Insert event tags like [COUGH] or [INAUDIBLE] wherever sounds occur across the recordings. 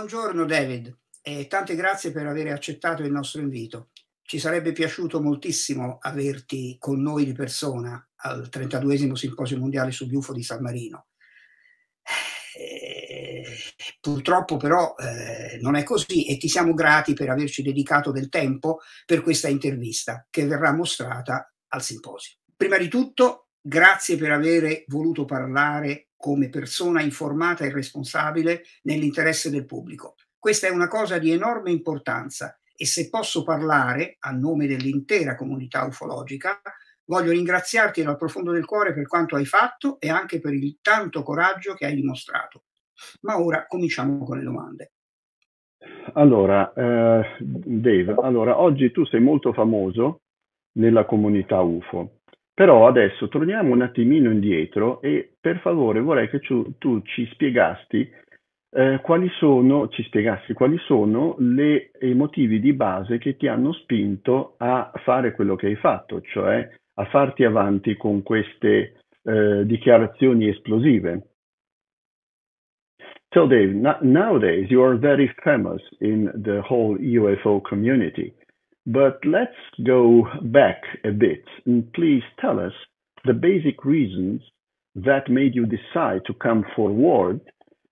Buongiorno David e tante grazie per aver accettato il nostro invito. Ci sarebbe piaciuto moltissimo averti con noi di persona al 32 Simposio Mondiale sul UFO di San Marino. Eh, purtroppo però eh, non è così e ti siamo grati per averci dedicato del tempo per questa intervista che verrà mostrata al simposio. Prima di tutto, grazie per aver voluto parlare come persona informata e responsabile nell'interesse del pubblico. Questa è una cosa di enorme importanza e se posso parlare a nome dell'intera comunità ufologica, voglio ringraziarti dal profondo del cuore per quanto hai fatto e anche per il tanto coraggio che hai dimostrato. Ma ora cominciamo con le domande. Allora, eh, Dave, allora, oggi tu sei molto famoso nella comunità UFO però adesso torniamo un attimino indietro e per favore vorrei che ciu- tu ci spiegasti, eh, quali sono, ci spiegassi quali sono le- i motivi di base che ti hanno spinto a fare quello che hai fatto, cioè a farti avanti con queste eh, dichiarazioni esplosive. So Dave, nowadays you are very famous in the whole UFO community. But let's go back a bit and please tell us the basic reasons that made you decide to come forward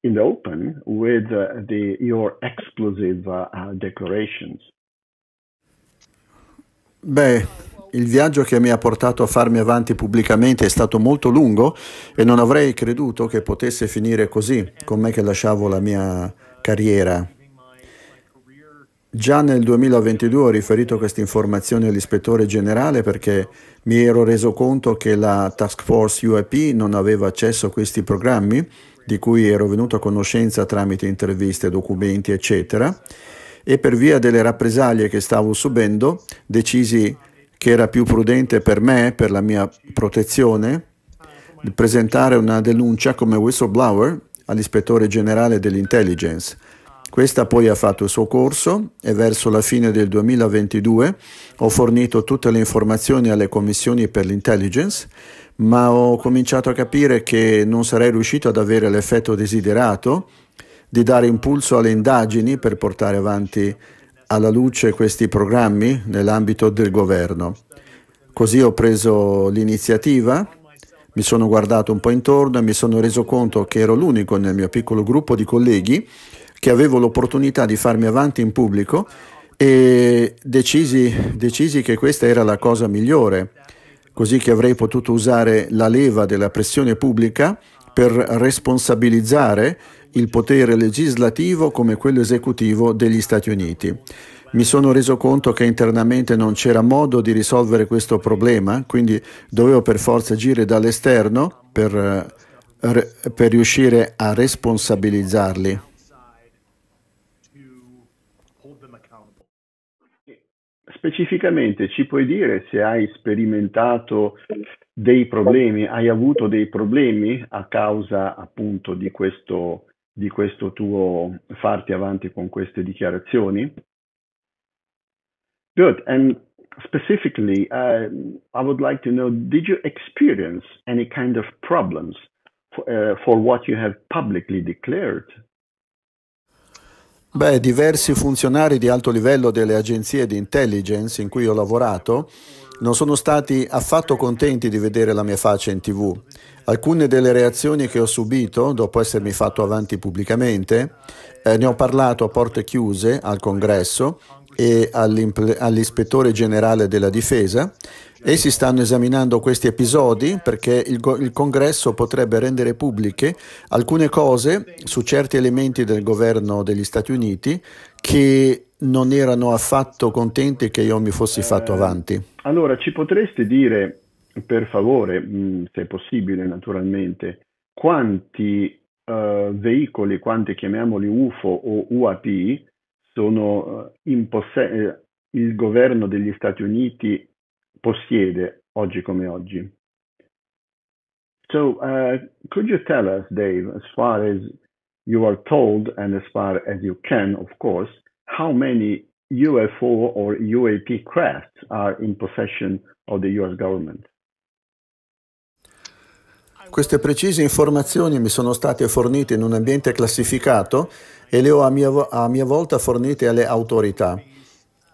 in the open with uh, the, your explosive uh, uh, declarations. Beh, il viaggio che mi ha portato a farmi avanti pubblicamente è stato molto lungo e non avrei creduto che potesse finire così, con me che lasciavo la mia carriera Già nel 2022 ho riferito queste informazioni all'ispettore generale perché mi ero reso conto che la Task Force UAP non aveva accesso a questi programmi di cui ero venuto a conoscenza tramite interviste, documenti, eccetera, e per via delle rappresaglie che stavo subendo decisi che era più prudente per me, per la mia protezione, di presentare una denuncia come whistleblower all'ispettore generale dell'intelligence questa poi ha fatto il suo corso e verso la fine del 2022 ho fornito tutte le informazioni alle commissioni per l'intelligence, ma ho cominciato a capire che non sarei riuscito ad avere l'effetto desiderato di dare impulso alle indagini per portare avanti alla luce questi programmi nell'ambito del governo. Così ho preso l'iniziativa, mi sono guardato un po' intorno e mi sono reso conto che ero l'unico nel mio piccolo gruppo di colleghi che avevo l'opportunità di farmi avanti in pubblico e decisi, decisi che questa era la cosa migliore, così che avrei potuto usare la leva della pressione pubblica per responsabilizzare il potere legislativo come quello esecutivo degli Stati Uniti. Mi sono reso conto che internamente non c'era modo di risolvere questo problema, quindi dovevo per forza agire dall'esterno per, per riuscire a responsabilizzarli. specificamente ci puoi dire se hai sperimentato dei problemi, hai avuto dei problemi a causa appunto di questo, di questo tuo farti avanti con queste dichiarazioni? Good. And specifically, uh, I would like to know did you experience any kind of problems for, uh, for what you have publicly declared? Beh, diversi funzionari di alto livello delle agenzie di intelligence in cui ho lavorato non sono stati affatto contenti di vedere la mia faccia in tv. Alcune delle reazioni che ho subito dopo essermi fatto avanti pubblicamente, eh, ne ho parlato a porte chiuse al congresso e all'ispettore generale della difesa, Essi stanno esaminando questi episodi perché il, il, Congresso potrebbe rendere pubbliche alcune cose su certi elementi del governo degli Stati Uniti che non erano affatto contenti che io mi fossi fatto avanti. Eh, allora, ci potreste dire, per favore, se è possibile naturalmente, quanti eh, veicoli, quanti chiamiamoli UFO o UAP, sono eh, in possesso, eh, il governo degli Stati Uniti possiede oggi come oggi. So, uh, could you tell us, Dave, as far as you are told and as far as you can, of course, how many UFO or UAP crafts are in possession of the US government? Queste precise informazioni mi sono state fornite in un ambiente classificato e le ho a mia, a mia volta fornite alle autorità.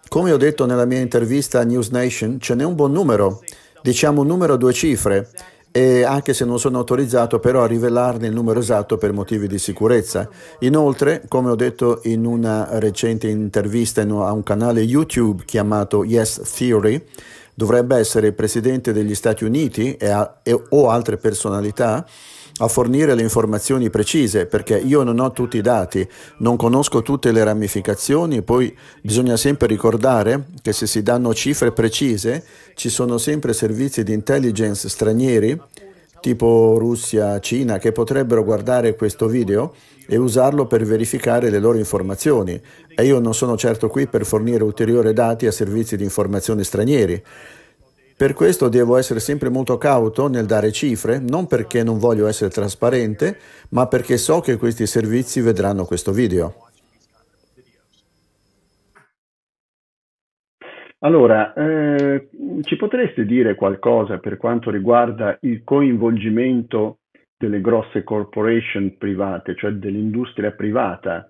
Come ho detto nella mia intervista a News Nation, ce n'è un buon numero, diciamo un numero a due cifre, e anche se non sono autorizzato però a rivelarne il numero esatto per motivi di sicurezza. Inoltre, come ho detto in una recente intervista a un canale YouTube chiamato Yes Theory, dovrebbe essere il presidente degli Stati Uniti e a, e, o altre personalità a fornire le informazioni precise perché io non ho tutti i dati, non conosco tutte le ramificazioni, poi bisogna sempre ricordare che se si danno cifre precise ci sono sempre servizi di intelligence stranieri tipo Russia, Cina, che potrebbero guardare questo video e usarlo per verificare le loro informazioni. E io non sono certo qui per fornire ulteriori dati a servizi di informazione stranieri. Per questo devo essere sempre molto cauto nel dare cifre, non perché non voglio essere trasparente, ma perché so che questi servizi vedranno questo video. Allora, eh, ci potreste dire qualcosa per quanto riguarda il coinvolgimento delle grosse corporation private, cioè dell'industria privata,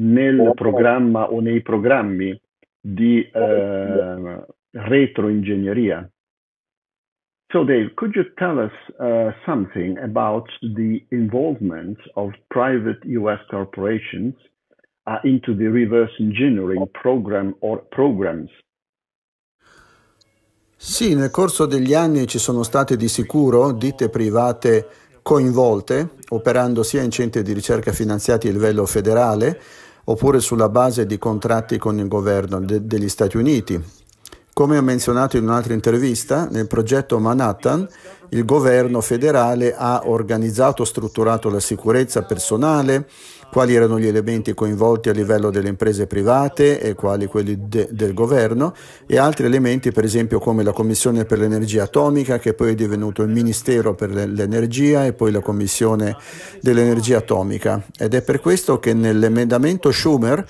nel programma o nei programmi di eh, retroingegneria? So, Dave, could you tell us uh, something about the involvement of private U.S. corporations uh, into the reverse engineering program or programs? Sì, nel corso degli anni ci sono state di sicuro ditte private coinvolte, operando sia in centri di ricerca finanziati a livello federale, oppure sulla base di contratti con il governo de- degli Stati Uniti, come ho menzionato in un'altra intervista, nel progetto Manhattan il governo federale ha organizzato e strutturato la sicurezza personale, quali erano gli elementi coinvolti a livello delle imprese private e quali quelli de- del governo e altri elementi per esempio come la Commissione per l'energia atomica che poi è divenuto il Ministero per l'energia e poi la Commissione dell'energia atomica ed è per questo che nell'emendamento Schumer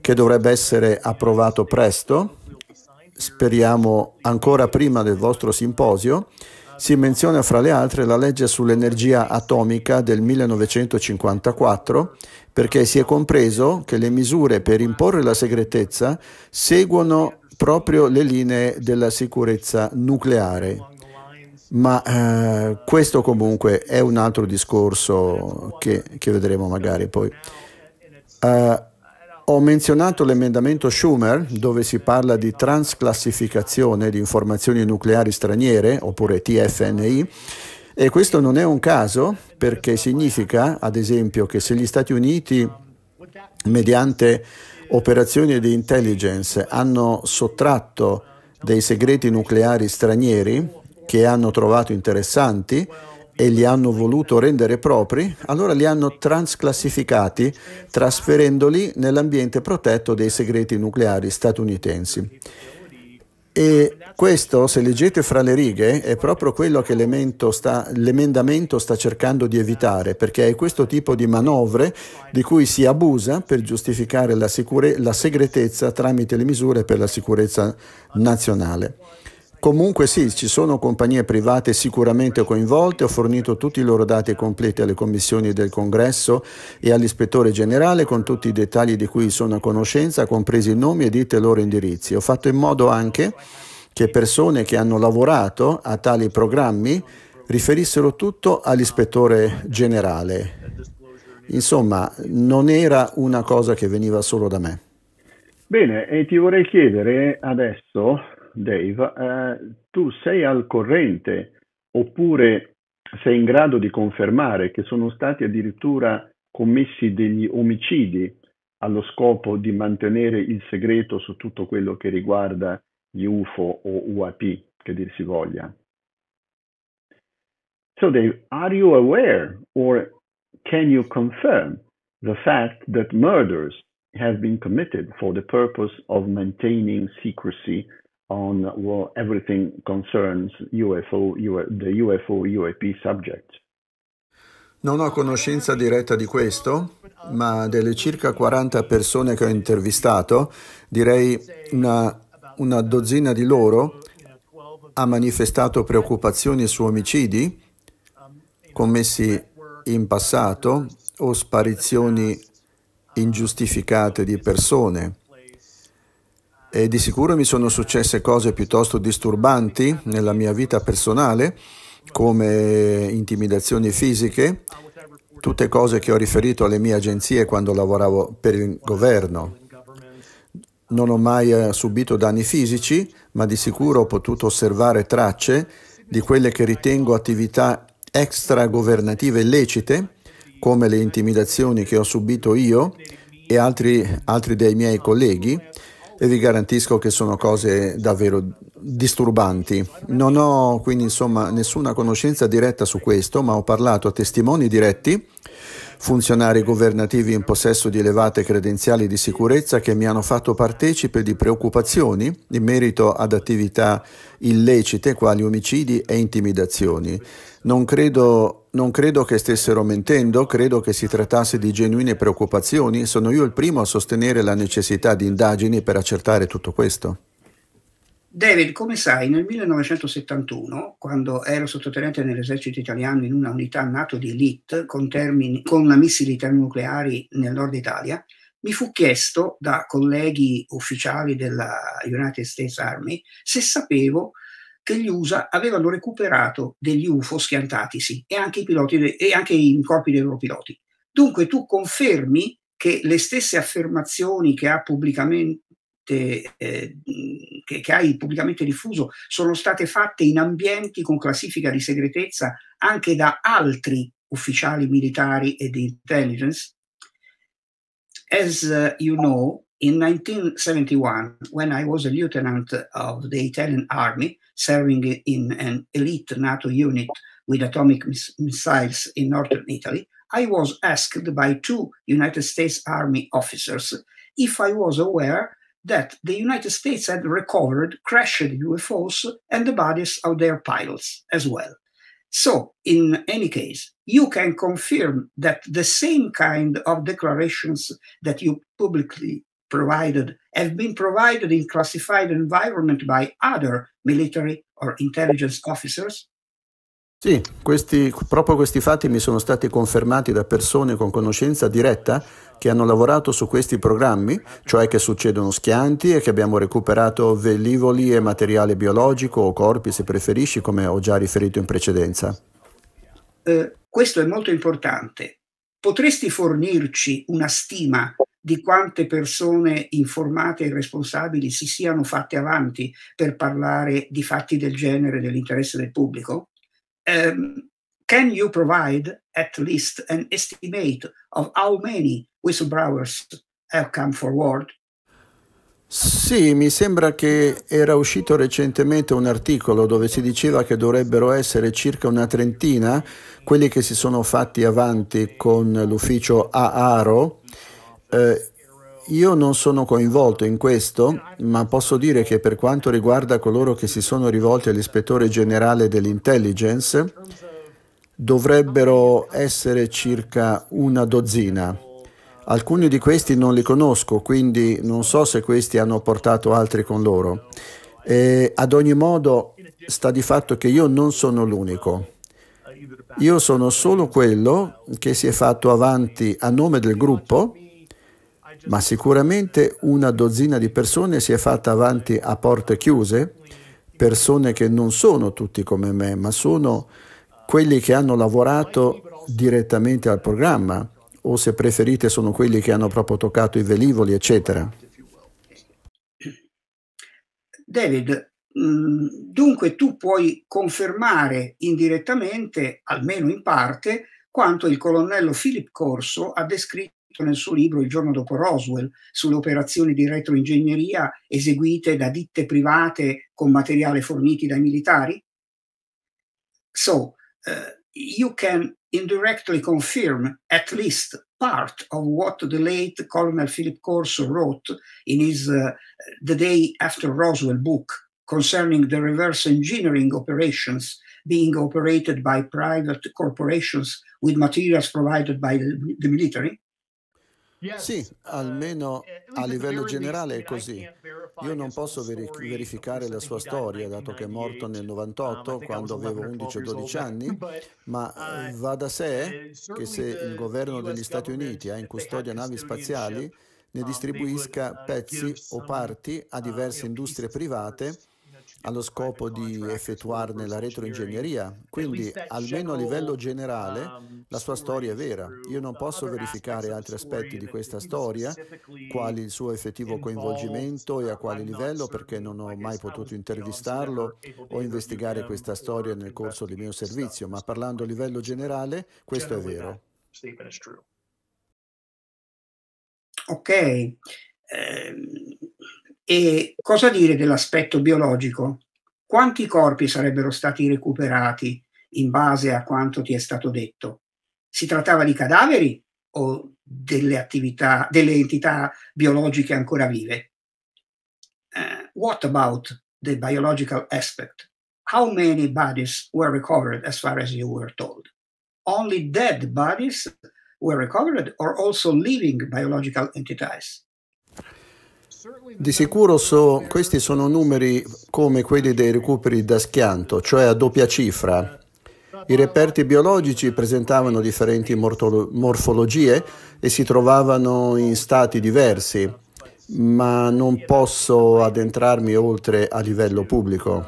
che dovrebbe essere approvato presto speriamo ancora prima del vostro simposio, si menziona fra le altre la legge sull'energia atomica del 1954 perché si è compreso che le misure per imporre la segretezza seguono proprio le linee della sicurezza nucleare. Ma eh, questo comunque è un altro discorso che, che vedremo magari poi. Uh, ho menzionato l'emendamento Schumer, dove si parla di transclassificazione di informazioni nucleari straniere, oppure TFNI, e questo non è un caso perché significa, ad esempio, che se gli Stati Uniti, mediante operazioni di intelligence, hanno sottratto dei segreti nucleari stranieri che hanno trovato interessanti, e li hanno voluto rendere propri, allora li hanno transclassificati trasferendoli nell'ambiente protetto dei segreti nucleari statunitensi. E questo, se leggete fra le righe, è proprio quello che sta, l'emendamento sta cercando di evitare, perché è questo tipo di manovre di cui si abusa per giustificare la, sicure- la segretezza tramite le misure per la sicurezza nazionale. Comunque sì, ci sono compagnie private sicuramente coinvolte, ho fornito tutti i loro dati completi alle commissioni del Congresso e all'ispettore generale con tutti i dettagli di cui sono a conoscenza, compresi i nomi e dite i loro indirizzi. Ho fatto in modo anche che persone che hanno lavorato a tali programmi riferissero tutto all'ispettore generale. Insomma, non era una cosa che veniva solo da me. Bene, e ti vorrei chiedere adesso Dave, eh, tu sei al corrente oppure sei in grado di confermare che sono stati addirittura commessi degli omicidi allo scopo di mantenere il segreto su tutto quello che riguarda gli UFO o UAP, che dir si voglia. So Dave, are you aware or can you confirm the fact that murders have been committed for the purpose of maintaining secrecy on well, everything concerns UFO, UFO, the UFO UAP subject. Non ho conoscenza diretta di questo, ma delle circa 40 persone che ho intervistato, direi una, una dozzina di loro ha manifestato preoccupazioni su omicidi commessi in passato o sparizioni ingiustificate di persone e di sicuro mi sono successe cose piuttosto disturbanti nella mia vita personale, come intimidazioni fisiche, tutte cose che ho riferito alle mie agenzie quando lavoravo per il governo. Non ho mai eh, subito danni fisici, ma di sicuro ho potuto osservare tracce di quelle che ritengo attività extragovernative illecite, come le intimidazioni che ho subito io e altri, altri dei miei colleghi, e vi garantisco che sono cose davvero disturbanti. Non ho quindi insomma nessuna conoscenza diretta su questo, ma ho parlato a testimoni diretti funzionari governativi in possesso di elevate credenziali di sicurezza che mi hanno fatto partecipe di preoccupazioni in merito ad attività illecite quali omicidi e intimidazioni. Non credo, non credo che stessero mentendo, credo che si trattasse di genuine preoccupazioni. Sono io il primo a sostenere la necessità di indagini per accertare tutto questo. David, come sai, nel 1971, quando ero sottotenente nell'esercito italiano in una unità NATO di elite con, termini, con missili termonucleari nel nord Italia, mi fu chiesto da colleghi ufficiali della United States Army se sapevo che gli USA avevano recuperato degli UFO schiantatisi e anche i, piloti, e anche i corpi dei loro piloti. Dunque tu confermi che le stesse affermazioni che ha pubblicamente eh, che, che, hai pubblicamente diffuso sono state fatte in ambienti con classifica di segretezza anche da altri ufficiali militari e di intelligence. As uh, you know, in 1971, when I was a lieutenant of the Italian Army, serving in an elite NATO unit with atomic miss missiles in northern Italy, I was asked by two United States Army officers if I was aware that the United States had recovered crashed UFOs and the bodies of their pilots as well. So, in any case, you can confirm that the same kind of declarations that you publicly provided have been provided in classified environment by other military or intelligence officers Sì, questi, proprio questi fatti mi sono stati confermati da persone con conoscenza diretta che hanno lavorato su questi programmi, cioè che succedono schianti e che abbiamo recuperato velivoli e materiale biologico o corpi se preferisci, come ho già riferito in precedenza. Eh, questo è molto importante. Potresti fornirci una stima di quante persone informate e responsabili si siano fatte avanti per parlare di fatti del genere nell'interesse del pubblico? um, can you provide at least an estimate of how many whistleblowers have come forward? Sì, mi sembra che era uscito recentemente un articolo dove si diceva che dovrebbero essere circa una trentina quelli che si sono fatti avanti con l'ufficio AARO eh, io non sono coinvolto in questo, ma posso dire che per quanto riguarda coloro che si sono rivolti all'ispettore generale dell'intelligence, dovrebbero essere circa una dozzina. Alcuni di questi non li conosco, quindi non so se questi hanno portato altri con loro. E ad ogni modo, sta di fatto che io non sono l'unico. Io sono solo quello che si è fatto avanti a nome del gruppo ma sicuramente una dozzina di persone si è fatta avanti a porte chiuse, persone che non sono tutti come me, ma sono quelli che hanno lavorato direttamente al programma o se preferite sono quelli che hanno proprio toccato i velivoli, eccetera. David, mm, dunque tu puoi confermare indirettamente, almeno in parte, quanto il colonnello Philip Corso ha descritto scritto nel suo libro Il giorno dopo Roswell sulle operazioni di retroingegneria eseguite da ditte private con materiale forniti dai militari? So, uh, you can indirectly confirm at least part of what the late Colonel Philip Corso wrote in his uh, The Day After Roswell book concerning the reverse engineering operations being operated by private corporations with materials provided by the military. Sì, uh, almeno eh, a livello generale è così. Io non posso verificare la sua storia, dato che è morto nel 98, um, quando avevo 11 o 12 anni, ma uh, eh, va da sé che se il governo degli Stati Uniti ha in custodia navi spaziali, ne um, distribuisca uh, pezzi o parti a diverse industrie private allo scopo di effettuarne la retroingegneria, quindi almeno a livello generale um, la sua storia è vera. Io non posso verificare altri aspetti di questa storia, quali il suo effettivo coinvolgimento e a quale livello, perché non ho mai potuto intervistarlo o investigare questa storia nel corso del mio servizio, ma parlando a livello generale questo è vero. Ok. Um e cosa dire dell'aspetto biologico? Quanti corpi sarebbero stati recuperati in base a quanto ti è stato detto? Si trattava di cadaveri o delle attività, delle entità biologiche ancora vive? Uh, what about the biological aspect? How many bodies were recovered as far as you were told? Only dead bodies were recovered or also living biological entities? Di sicuro so, questi sono numeri come quelli dei recuperi da schianto, cioè a doppia cifra. I reperti biologici presentavano differenti morfologie e si trovavano in stati diversi, ma non posso addentrarmi oltre a livello pubblico.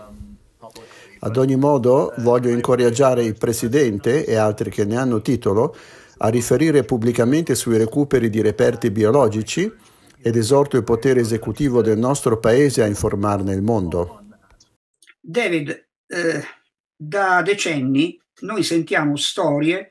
Ad ogni modo, voglio incoraggiare il Presidente e altri che ne hanno titolo a riferire pubblicamente sui recuperi di reperti biologici ed esorto il potere esecutivo del nostro Paese a informarne il mondo. David, eh, da decenni noi sentiamo storie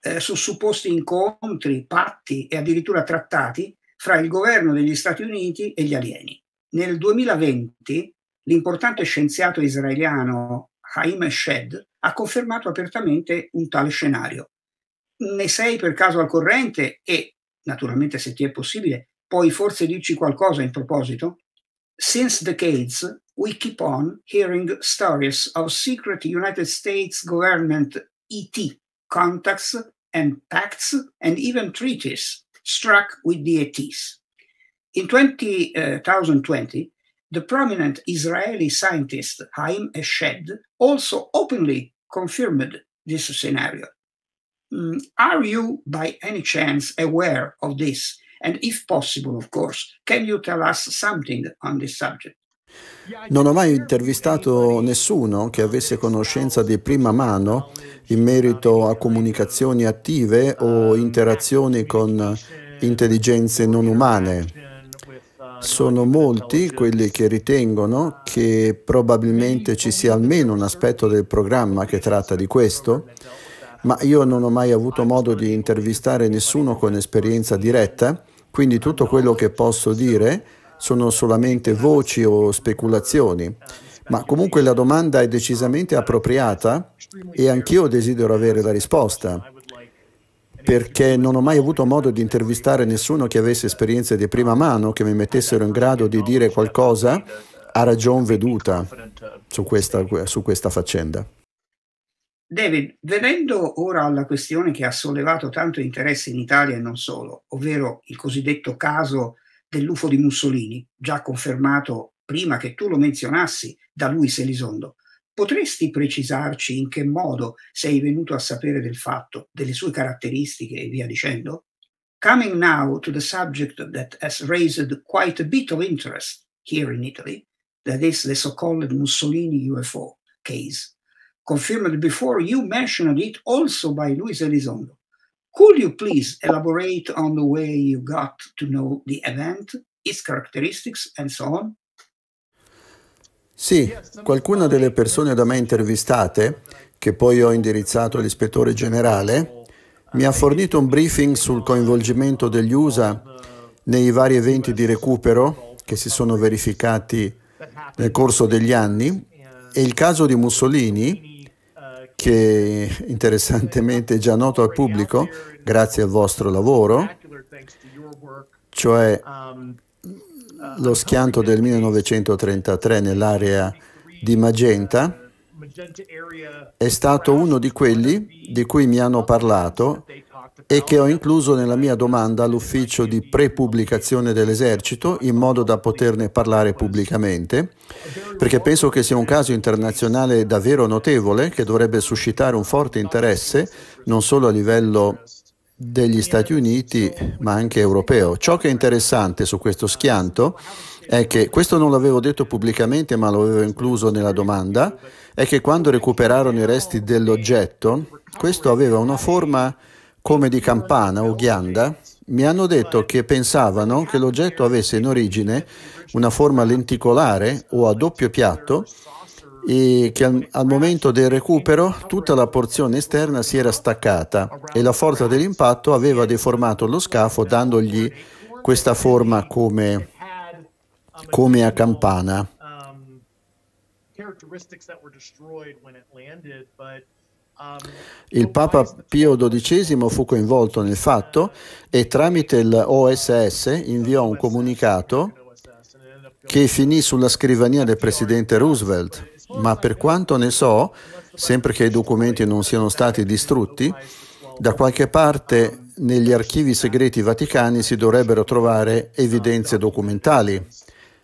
eh, su supposti incontri, patti e addirittura trattati fra il governo degli Stati Uniti e gli alieni. Nel 2020 l'importante scienziato israeliano Haim Shed ha confermato apertamente un tale scenario. Ne sei per caso al corrente e, naturalmente se ti è possibile, puoi forse dirci qualcosa in proposito? Since decades, we keep on hearing stories of secret United States government ET contacts and pacts and even treaties struck with the ETs. In 2020, uh, the prominent Israeli scientist Haim Eshed also openly confirmed this scenario. Mm, are you by any chance aware of this? And if possible, of course, can you tell us something on this subject? Non ho mai intervistato nessuno che avesse conoscenza di prima mano in merito a comunicazioni attive o interazioni con intelligenze non umane. Sono molti quelli che ritengono che probabilmente ci sia almeno un aspetto del programma che tratta di questo ma io non ho mai avuto modo di intervistare nessuno con esperienza diretta, quindi tutto quello che posso dire sono solamente voci o speculazioni. Ma comunque la domanda è decisamente appropriata e anch'io desidero avere la risposta, perché non ho mai avuto modo di intervistare nessuno che avesse esperienze di prima mano, che mi mettessero in grado di dire qualcosa a ragion veduta su questa, su questa faccenda. David, venendo ora alla questione che ha sollevato tanto interesse in Italia e non solo, ovvero il cosiddetto caso dell'UFO di Mussolini, già confermato prima che tu lo menzionassi da lui Selisondo, potresti precisarci in che modo sei venuto a sapere del fatto, delle sue caratteristiche e via dicendo? Coming now to the subject that has raised quite a bit of interest here in Italy, that is the so-called Mussolini UFO case confirmed before, you mentioned it also by Luis Elizondo. Could you please elaborate on the way you got to know the event, its characteristics, and so on? Sì, qualcuna delle persone da me intervistate, che poi ho indirizzato all'ispettore generale, mi ha fornito un briefing sul coinvolgimento degli USA nei vari eventi di recupero che si sono verificati nel corso degli anni e il caso di Mussolini che interessantemente è già noto al pubblico grazie al vostro lavoro, cioè lo schianto del 1933 nell'area di Magenta, è stato uno di quelli di cui mi hanno parlato e che ho incluso nella mia domanda all'ufficio di prepubblicazione dell'esercito in modo da poterne parlare pubblicamente, perché penso che sia un caso internazionale davvero notevole che dovrebbe suscitare un forte interesse non solo a livello degli Stati Uniti ma anche europeo. Ciò che è interessante su questo schianto è che, questo non l'avevo detto pubblicamente ma l'avevo incluso nella domanda, è che quando recuperarono i resti dell'oggetto, questo aveva una forma come di Campana o Ghianda, mi hanno detto che pensavano che l'oggetto avesse in origine una forma lenticolare o a doppio piatto e che al, al, momento del recupero tutta la porzione esterna si era staccata e la forza dell'impatto aveva deformato lo scafo dandogli questa forma come, come a campana. Um, characteristics that sono distrutte quando it landed, but il Papa Pio XII fu coinvolto nel fatto e tramite l'OSS inviò un comunicato che finì sulla scrivania del presidente Roosevelt, ma per quanto ne so, sempre che i documenti non siano stati distrutti, da qualche parte negli archivi segreti vaticani si dovrebbero trovare evidenze documentali.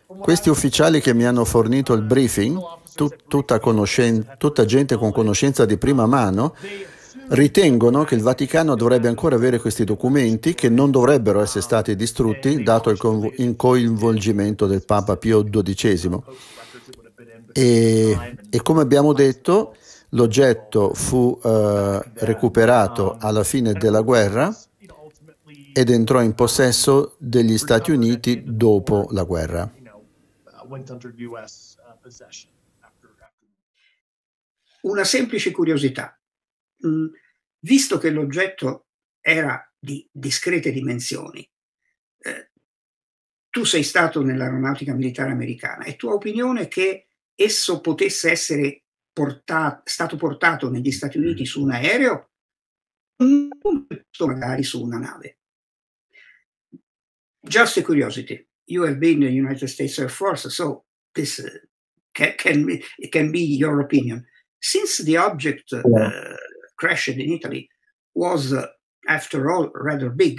Questi ufficiali che mi hanno fornito il briefing tut, tutta, conoscen- tutta gente con conoscenza di prima mano, ritengono che il Vaticano dovrebbe ancora avere questi documenti che non dovrebbero essere stati distrutti dato il convo- coinvolgimento del Papa Pio XII. E, e come abbiamo detto, l'oggetto fu uh, recuperato alla fine della guerra ed entrò in possesso degli Stati Uniti dopo la guerra. went under U.S. Uh, possession una semplice curiosità. Mm, visto che l'oggetto era di discrete dimensioni, eh, tu sei stato nell'aeronautica militare americana, è tua opinione che esso potesse essere portato, stato portato negli Stati Uniti su un aereo mm, o magari su una nave. Just a curiosity, you have been in the United States Air Force, so this uh, can, can, be, can be your opinion. Since the object uh, yeah. crashed in Italy was, uh, after all, rather big,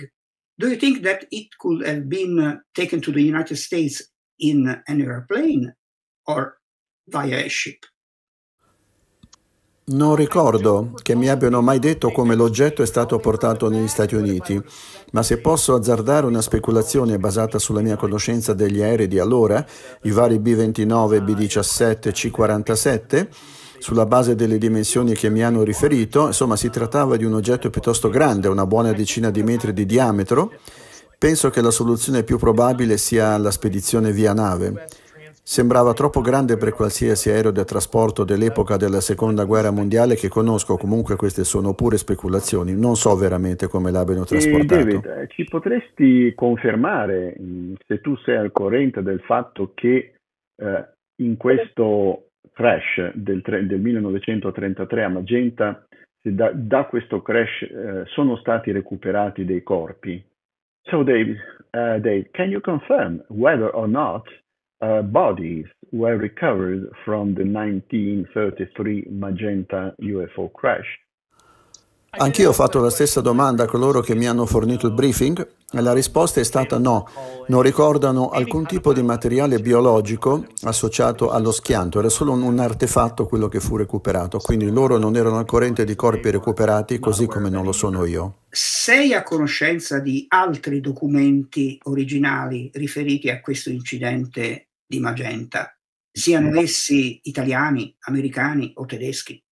do you think that it could have been uh, taken to the United States in an airplane or via a ship? Non ricordo che mi abbiano mai detto come l'oggetto è stato portato negli Stati Uniti, ma se posso azzardare una speculazione basata sulla mia conoscenza degli aerei di allora, i vari B-29, B-17, C-47, sulla base delle dimensioni che mi hanno riferito, insomma si trattava di un oggetto piuttosto grande, una buona decina di metri di diametro, penso che la soluzione più probabile sia la spedizione via nave. Sembrava troppo grande per qualsiasi aereo da trasporto dell'epoca della seconda guerra mondiale che conosco, comunque queste sono pure speculazioni, non so veramente come l'abbiano eh, trasportato. E David, eh, ci potresti confermare mm, se tu sei al corrente del fatto che eh, in questo crash del, tre, del 1933 a Magenta, da, da, questo crash uh, sono stati recuperati dei corpi. So Dave, uh, Dave can you confirm whether or not uh, bodies were recovered from the 1933 Magenta UFO crash? Anch'io ho fatto la stessa domanda a coloro che mi hanno fornito il briefing e la risposta è stata no, non ricordano alcun tipo di materiale biologico associato allo schianto, era solo un artefatto quello che fu recuperato, quindi loro non erano al corrente di corpi recuperati così come non lo sono io. Sei a conoscenza di altri documenti originali riferiti a questo incidente di Magenta, siano mm. essi italiani, americani o tedeschi?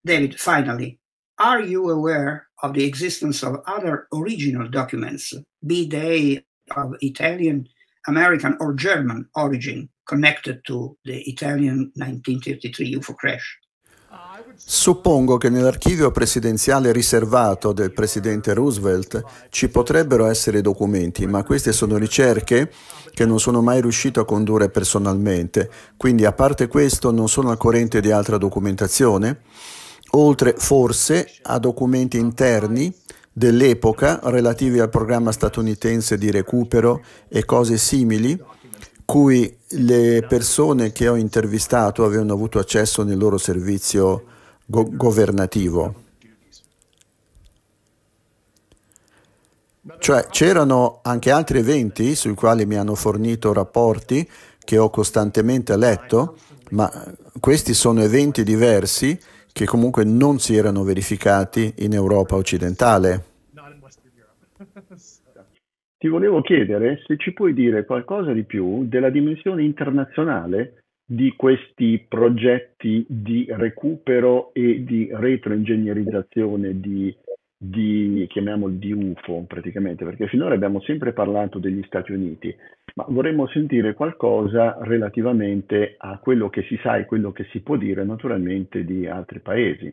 David, finally, are you aware of the existence of other original documents, be they of Italian, American, or German origin, connected to the Italian 1933 UFO crash? Suppongo che nell'archivio presidenziale riservato del presidente Roosevelt ci potrebbero essere documenti, ma queste sono ricerche che non sono mai riuscito a condurre personalmente, quindi a parte questo non sono al corrente di altra documentazione oltre forse a documenti interni dell'epoca relativi al programma statunitense di recupero e cose simili, cui le persone che ho intervistato avevano avuto accesso nel loro servizio go- governativo. Cioè c'erano anche altri eventi sui quali mi hanno fornito rapporti che ho costantemente letto, ma questi sono eventi diversi che comunque non si erano verificati in Europa occidentale. Ti volevo chiedere se ci puoi dire qualcosa di più della dimensione internazionale di questi progetti di recupero e di retroingegnerizzazione di di, chiamiamoli di UFO praticamente, perché finora abbiamo sempre parlato degli Stati Uniti, ma vorremmo sentire qualcosa relativamente a quello che si sa e quello che si può dire naturalmente di altri paesi.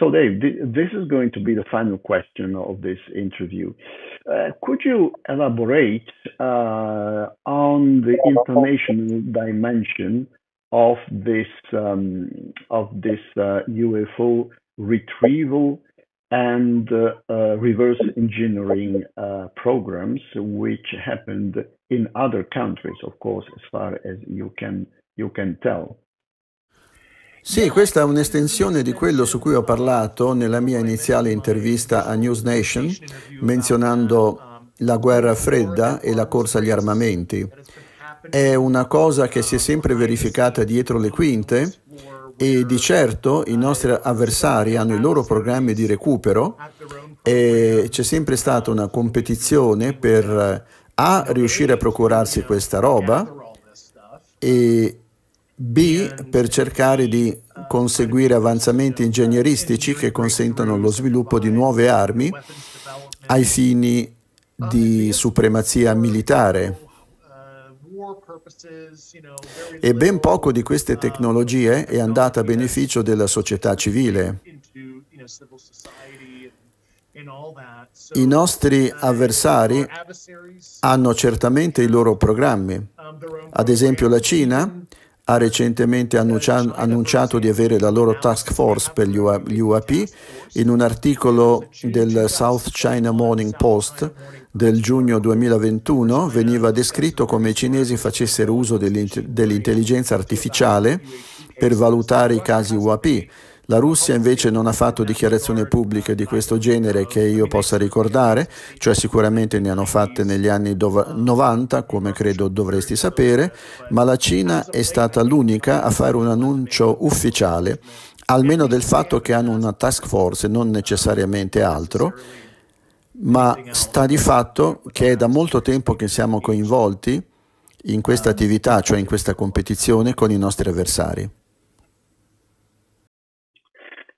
So Dave, th this is going to be the final question of this interview. Uh, could you elaborate uh, on the informational dimension of this um, of this uh, UFO retrieval and uh, reverse engineering uh, programs, which happened in other countries, of course, as far as you can, you can tell. Sì, questa è un'estensione di quello su cui ho parlato nella mia iniziale intervista a News Nation, menzionando la guerra fredda e la corsa agli armamenti. È una cosa che si è sempre verificata dietro le quinte e di certo i nostri avversari hanno i loro programmi di recupero e c'è sempre stata una competizione per eh, A riuscire a procurarsi questa roba e B per cercare di conseguire avanzamenti ingegneristici che consentano lo sviluppo di nuove armi ai fini di supremazia militare. E ben poco di queste uh, tecnologie è andata a beneficio della società civile. I nostri uh, avversari hanno certamente i loro programmi. Ad esempio la Cina ha recentemente annunciato di avere la loro task force per gli UAP. In un articolo del South China Morning Post del giugno 2021 veniva descritto come i cinesi facessero uso dell'intelligenza artificiale per valutare i casi UAP la Russia invece non ha fatto dichiarazioni pubbliche di questo genere che io possa ricordare, cioè sicuramente ne hanno fatte negli anni 90, come credo dovresti sapere, ma la Cina è stata l'unica a fare un annuncio ufficiale, almeno del fatto che hanno una task force, non necessariamente altro, ma sta di fatto che è da molto tempo che siamo coinvolti in questa attività, cioè in questa competizione con i nostri avversari.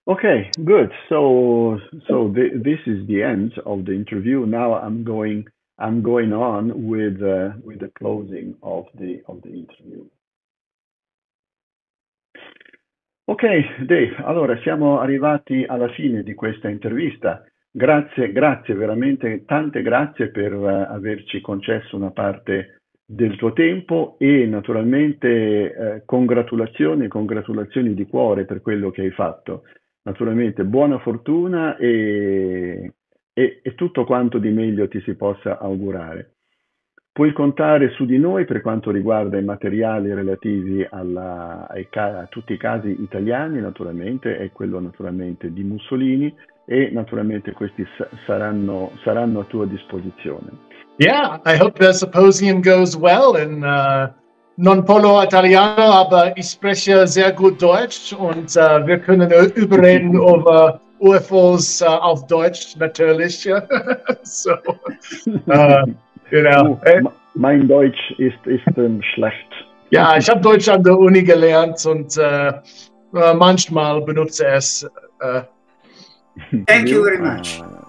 Okay, good. So so th this is the end of the interview. Now I'm going I'm going on with uh, with the closing of the of the interview. Ok, Dave, allora siamo arrivati alla fine di questa intervista. Grazie, grazie, veramente tante grazie per uh, averci concesso una parte del tuo tempo e naturalmente eh, congratulazioni, congratulazioni di cuore per quello che hai fatto naturalmente buona fortuna e, e, e tutto quanto di meglio ti si possa augurare. Puoi contare su di noi per quanto riguarda i materiali relativi alla, ai, a tutti i casi italiani, naturalmente, e quello naturalmente di Mussolini, e naturalmente questi saranno, saranno a tua disposizione. Yeah, I hope the symposium goes well and uh, non polo italiano, aber ich spreche sehr gut Deutsch und äh, wir können überreden [LAUGHS] über UFOs äh, auf Deutsch natürlich. [LAUGHS] so, äh, genau. Oh, äh, mein Deutsch ist, ist ähm, schlecht. Ja, ich habe Deutsch an der Uni gelernt und äh, äh, manchmal benutze es. Thank you very much. Ah.